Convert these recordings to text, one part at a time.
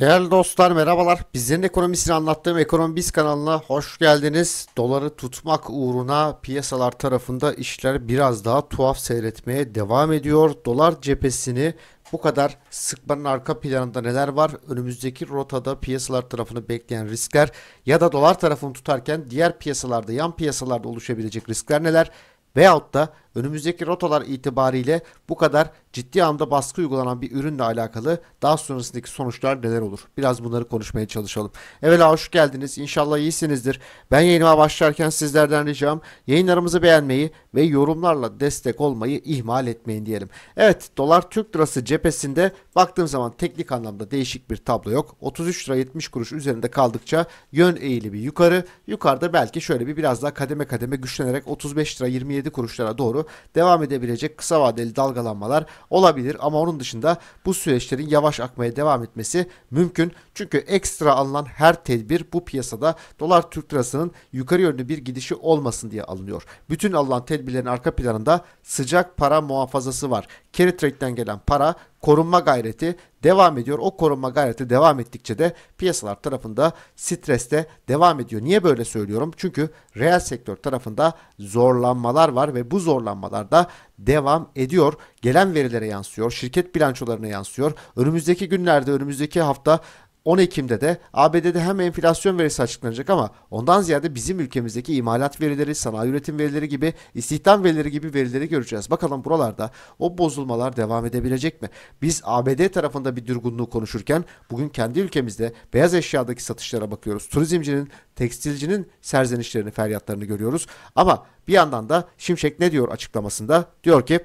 Değerli dostlar merhabalar. Bizlerin ekonomisini anlattığım Ekonomi Biz kanalına hoş geldiniz. Doları tutmak uğruna piyasalar tarafında işler biraz daha tuhaf seyretmeye devam ediyor. Dolar cephesini bu kadar sıkmanın arka planında neler var? Önümüzdeki rotada piyasalar tarafını bekleyen riskler ya da dolar tarafını tutarken diğer piyasalarda, yan piyasalarda oluşabilecek riskler neler? Veyahut da önümüzdeki rotalar itibariyle bu kadar ciddi anda baskı uygulanan bir ürünle alakalı daha sonrasındaki sonuçlar neler olur? Biraz bunları konuşmaya çalışalım. Evvela hoş geldiniz. İnşallah iyisinizdir. Ben yayınıma başlarken sizlerden ricam yayınlarımızı beğenmeyi ve yorumlarla destek olmayı ihmal etmeyin diyelim. Evet dolar Türk lirası cephesinde baktığım zaman teknik anlamda değişik bir tablo yok. 33 lira 70 kuruş üzerinde kaldıkça yön eğili bir yukarı. Yukarıda belki şöyle bir biraz daha kademe kademe güçlenerek 35 lira 27 kuruşlara doğru doğru devam edebilecek kısa vadeli dalgalanmalar olabilir ama onun dışında bu süreçlerin yavaş akmaya devam etmesi mümkün. Çünkü ekstra alınan her tedbir bu piyasada dolar Türk lirasının yukarı yönlü bir gidişi olmasın diye alınıyor. Bütün alınan tedbirlerin arka planında sıcak para muhafazası var. Carry gelen para korunma gayreti devam ediyor. O korunma gayreti devam ettikçe de piyasalar tarafında streste devam ediyor. Niye böyle söylüyorum? Çünkü reel sektör tarafında zorlanmalar var ve bu zorlanmalar da devam ediyor. Gelen verilere yansıyor, şirket bilançolarına yansıyor. Önümüzdeki günlerde, önümüzdeki hafta 10 Ekim'de de ABD'de hem enflasyon verisi açıklanacak ama ondan ziyade bizim ülkemizdeki imalat verileri, sanayi üretim verileri gibi, istihdam verileri gibi verileri göreceğiz. Bakalım buralarda o bozulmalar devam edebilecek mi? Biz ABD tarafında bir durgunluğu konuşurken bugün kendi ülkemizde beyaz eşyadaki satışlara bakıyoruz. Turizmcinin, tekstilcinin serzenişlerini, feryatlarını görüyoruz. Ama bir yandan da Şimşek ne diyor açıklamasında? Diyor ki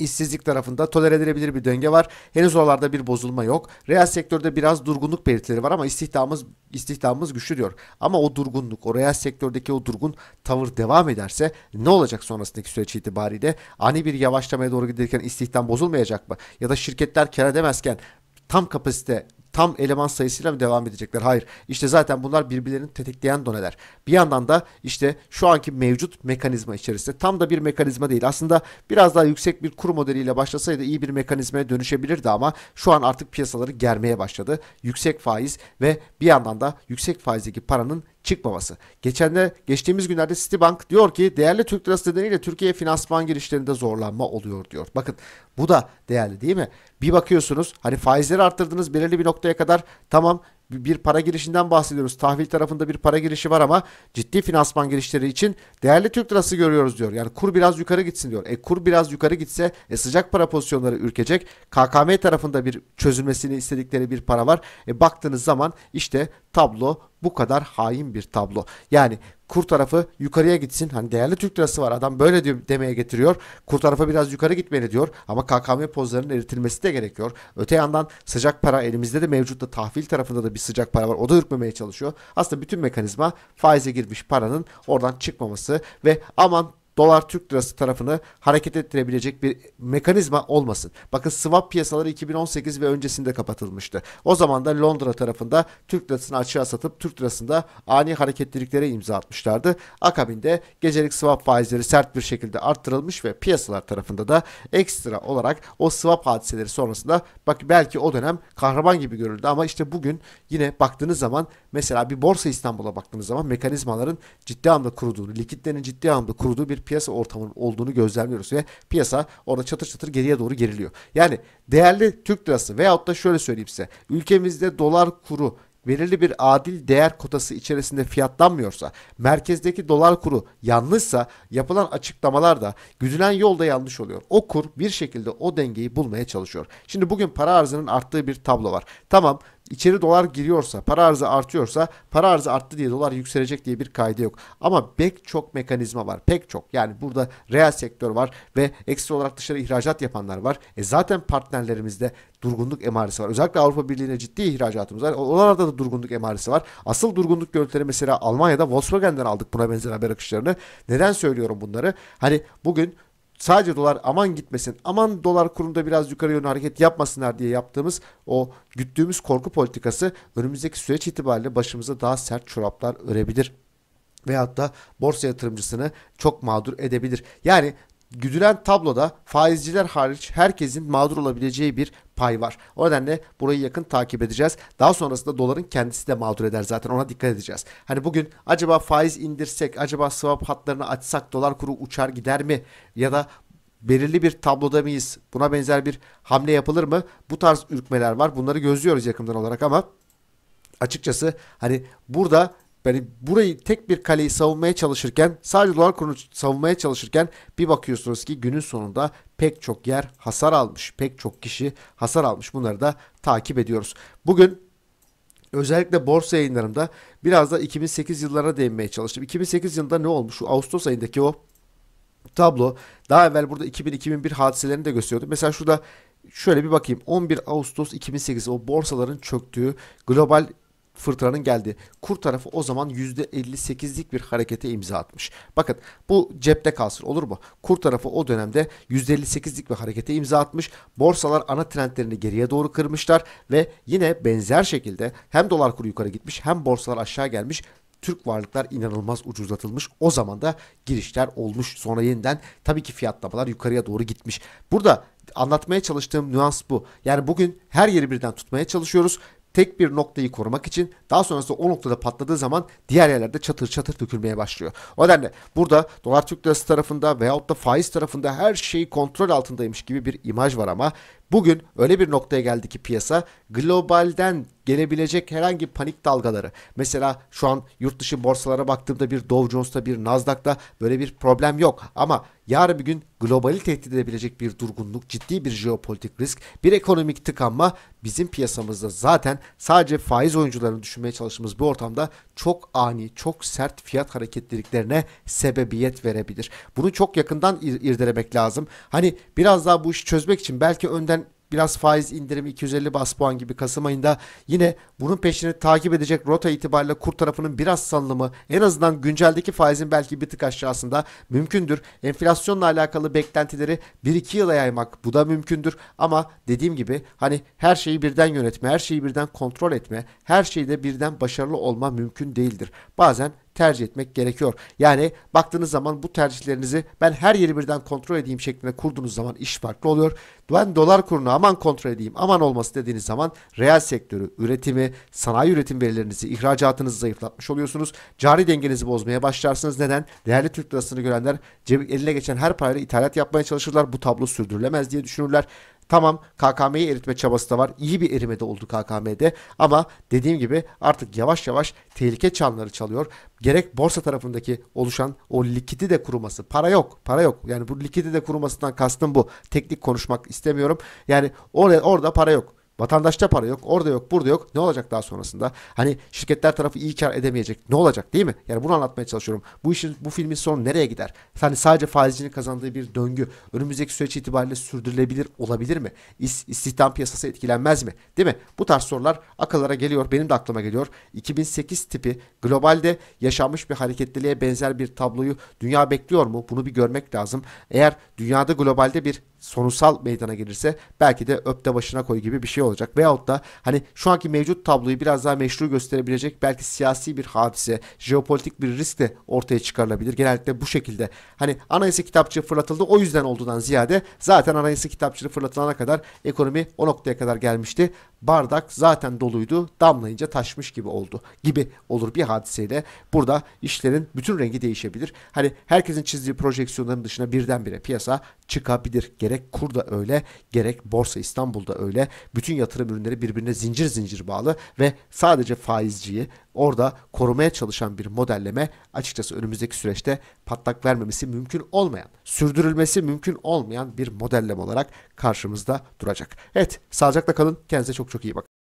işsizlik tarafında toler edilebilir bir denge var. Henüz oralarda bir bozulma yok. Reel sektörde biraz durgunluk belirtileri var ama istihdamımız istihdamımız güçlü diyor. Ama o durgunluk, o reel sektördeki o durgun tavır devam ederse ne olacak sonrasındaki süreç itibariyle? Ani bir yavaşlamaya doğru giderken istihdam bozulmayacak mı? Ya da şirketler kar edemezken tam kapasite tam eleman sayısıyla mı devam edecekler? Hayır. İşte zaten bunlar birbirlerini tetikleyen doneler. Bir yandan da işte şu anki mevcut mekanizma içerisinde tam da bir mekanizma değil. Aslında biraz daha yüksek bir kur modeliyle başlasaydı iyi bir mekanizmaya dönüşebilirdi ama şu an artık piyasaları germeye başladı. Yüksek faiz ve bir yandan da yüksek faizdeki paranın çıkmaması. Geçenler, geçtiğimiz günlerde Citibank diyor ki değerli Türk lirası nedeniyle Türkiye finansman girişlerinde zorlanma oluyor diyor. Bakın bu da değerli değil mi? Bir bakıyorsunuz hani faizleri arttırdınız belirli bir nokta noktaya kadar tamam bir para girişinden bahsediyoruz. Tahvil tarafında bir para girişi var ama ciddi finansman girişleri için değerli Türk lirası görüyoruz diyor. Yani kur biraz yukarı gitsin diyor. E kur biraz yukarı gitse e, sıcak para pozisyonları ürkecek. KKM tarafında bir çözülmesini istedikleri bir para var. E baktığınız zaman işte tablo bu kadar hain bir tablo. Yani kur tarafı yukarıya gitsin. Hani değerli Türk lirası var adam böyle diyor, demeye getiriyor. Kur tarafı biraz yukarı gitmeli diyor. Ama KKM pozlarının eritilmesi de gerekiyor. Öte yandan sıcak para elimizde de mevcut da tahvil tarafında da bir sıcak para var. O da ürkmemeye çalışıyor. Aslında bütün mekanizma faize girmiş paranın oradan çıkmaması ve aman dolar Türk lirası tarafını hareket ettirebilecek bir mekanizma olmasın. Bakın swap piyasaları 2018 ve öncesinde kapatılmıştı. O zaman da Londra tarafında Türk lirasını açığa satıp Türk lirasında ani hareketliliklere imza atmışlardı. Akabinde gecelik swap faizleri sert bir şekilde arttırılmış ve piyasalar tarafında da ekstra olarak o swap hadiseleri sonrasında bak belki o dönem kahraman gibi görüldü ama işte bugün yine baktığınız zaman mesela bir borsa İstanbul'a baktığınız zaman mekanizmaların ciddi anlamda kuruduğunu, likitlerin ciddi anlamda kuruduğu bir piyasa ortamının olduğunu gözlemliyoruz ve piyasa orada çatır çatır geriye doğru geriliyor. Yani değerli Türk lirası veyahut da şöyle söyleyeyim size ülkemizde dolar kuru belirli bir adil değer kotası içerisinde fiyatlanmıyorsa, merkezdeki dolar kuru yanlışsa yapılan açıklamalar da güdülen yolda yanlış oluyor. O kur bir şekilde o dengeyi bulmaya çalışıyor. Şimdi bugün para arzının arttığı bir tablo var. Tamam İçeri dolar giriyorsa, para arzı artıyorsa, para arzı arttı diye dolar yükselecek diye bir kaydı yok. Ama pek çok mekanizma var. Pek çok. Yani burada reel sektör var ve ekstra olarak dışarı ihracat yapanlar var. E zaten partnerlerimizde durgunluk emaresi var. Özellikle Avrupa Birliği'ne ciddi ihracatımız var. Oralarda da durgunluk emaresi var. Asıl durgunluk görüntüleri mesela Almanya'da Volkswagen'den aldık buna benzer haber akışlarını. Neden söylüyorum bunları? Hani bugün sadece dolar aman gitmesin, aman dolar kurunda biraz yukarı yönlü hareket yapmasınlar diye yaptığımız o güttüğümüz korku politikası önümüzdeki süreç itibariyle başımıza daha sert çoraplar örebilir. Veyahut da borsa yatırımcısını çok mağdur edebilir. Yani güdülen tabloda faizciler hariç herkesin mağdur olabileceği bir pay var. O nedenle burayı yakın takip edeceğiz. Daha sonrasında doların kendisi de mağdur eder zaten ona dikkat edeceğiz. Hani bugün acaba faiz indirsek, acaba swap hatlarını açsak dolar kuru uçar gider mi? Ya da belirli bir tabloda mıyız? Buna benzer bir hamle yapılır mı? Bu tarz ürkmeler var. Bunları gözlüyoruz yakından olarak ama açıkçası hani burada yani burayı tek bir kaleyi savunmaya çalışırken sadece dolar kurunu savunmaya çalışırken bir bakıyorsunuz ki günün sonunda pek çok yer hasar almış. Pek çok kişi hasar almış. Bunları da takip ediyoruz. Bugün özellikle borsa yayınlarımda biraz da 2008 yıllarına değinmeye çalıştım. 2008 yılında ne olmuş? Şu Ağustos ayındaki o tablo daha evvel burada 2000-2001 hadiselerini de gösteriyordu. Mesela şurada şöyle bir bakayım 11 Ağustos 2008 o borsaların çöktüğü global fırtınanın geldiği. Kur tarafı o zaman %58'lik bir harekete imza atmış. Bakın bu cepte kalsın olur mu? Kur tarafı o dönemde %58'lik bir harekete imza atmış. Borsalar ana trendlerini geriye doğru kırmışlar ve yine benzer şekilde hem dolar kuru yukarı gitmiş hem borsalar aşağı gelmiş. Türk varlıklar inanılmaz ucuzlatılmış. O zaman da girişler olmuş. Sonra yeniden tabii ki fiyatlamalar yukarıya doğru gitmiş. Burada anlatmaya çalıştığım nüans bu. Yani bugün her yeri birden tutmaya çalışıyoruz tek bir noktayı korumak için daha sonrasında o noktada patladığı zaman diğer yerlerde çatır çatır dökülmeye başlıyor. O nedenle burada dolar Türk lirası tarafında veyahut da faiz tarafında her şey kontrol altındaymış gibi bir imaj var ama Bugün öyle bir noktaya geldi ki piyasa globalden gelebilecek herhangi panik dalgaları. Mesela şu an yurt dışı borsalara baktığımda bir Dow Jones'ta bir Nasdaq'ta böyle bir problem yok. Ama yarın bir gün globali tehdit edebilecek bir durgunluk, ciddi bir jeopolitik risk, bir ekonomik tıkanma bizim piyasamızda zaten sadece faiz oyuncularını düşünmeye çalıştığımız bu ortamda çok ani, çok sert fiyat hareketliliklerine sebebiyet verebilir. Bunu çok yakından ir irdelemek lazım. Hani biraz daha bu işi çözmek için belki önden biraz faiz indirimi 250 bas puan gibi Kasım ayında yine bunun peşini takip edecek rota itibariyle kur tarafının biraz salınımı en azından günceldeki faizin belki bir tık aşağısında mümkündür. Enflasyonla alakalı beklentileri 1-2 yıla yaymak bu da mümkündür ama dediğim gibi hani her şeyi birden yönetme, her şeyi birden kontrol etme, her şeyde birden başarılı olma mümkün değildir. Bazen tercih etmek gerekiyor. Yani baktığınız zaman bu tercihlerinizi ben her yeri birden kontrol edeyim şeklinde kurduğunuz zaman iş farklı oluyor. Ben dolar kurunu aman kontrol edeyim, aman olması dediğiniz zaman reel sektörü, üretimi, sanayi üretim verilerinizi, ihracatınızı zayıflatmış oluyorsunuz. Cari dengenizi bozmaya başlarsınız. Neden? Değerli Türk lirasını görenler eline geçen her parayla ithalat yapmaya çalışırlar. Bu tablo sürdürülemez diye düşünürler. Tamam KKM'yi eritme çabası da var. İyi bir erime de oldu KKM'de ama dediğim gibi artık yavaş yavaş tehlike çanları çalıyor. Gerek borsa tarafındaki oluşan o likidi de kuruması. Para yok. Para yok. Yani bu likidi de kurumasından kastım bu. Teknik konuşmak istemiyorum. Yani orada, orada para yok. Vatandaşta para yok. Orada yok. Burada yok. Ne olacak daha sonrasında? Hani şirketler tarafı iyi kar edemeyecek. Ne olacak değil mi? Yani bunu anlatmaya çalışıyorum. Bu işin bu filmin sonu nereye gider? Hani sadece faizcinin kazandığı bir döngü önümüzdeki süreç itibariyle sürdürülebilir olabilir mi? İs, istihdam piyasası etkilenmez mi? Değil mi? Bu tarz sorular akıllara geliyor. Benim de aklıma geliyor. 2008 tipi globalde yaşanmış bir hareketliliğe benzer bir tabloyu dünya bekliyor mu? Bunu bir görmek lazım. Eğer dünyada globalde bir sonusal meydana gelirse belki de öpte başına koy gibi bir şey olur olacak. Veyahut da hani şu anki mevcut tabloyu biraz daha meşru gösterebilecek belki siyasi bir hadise, jeopolitik bir risk de ortaya çıkarılabilir. Genellikle bu şekilde. Hani anayasa kitapçığı fırlatıldı o yüzden olduğundan ziyade zaten anayasa kitapçığı fırlatılana kadar ekonomi o noktaya kadar gelmişti bardak zaten doluydu. Damlayınca taşmış gibi oldu. Gibi olur bir hadiseyle. Burada işlerin bütün rengi değişebilir. Hani herkesin çizdiği projeksiyonların dışına birdenbire piyasa çıkabilir. Gerek da öyle, gerek borsa İstanbul'da öyle. Bütün yatırım ürünleri birbirine zincir zincir bağlı ve sadece faizciyi orada korumaya çalışan bir modelleme açıkçası önümüzdeki süreçte patlak vermemesi mümkün olmayan, sürdürülmesi mümkün olmayan bir modelleme olarak karşımızda duracak. Evet, sağlıcakla kalın. Kendinize çok çok iyi bakın.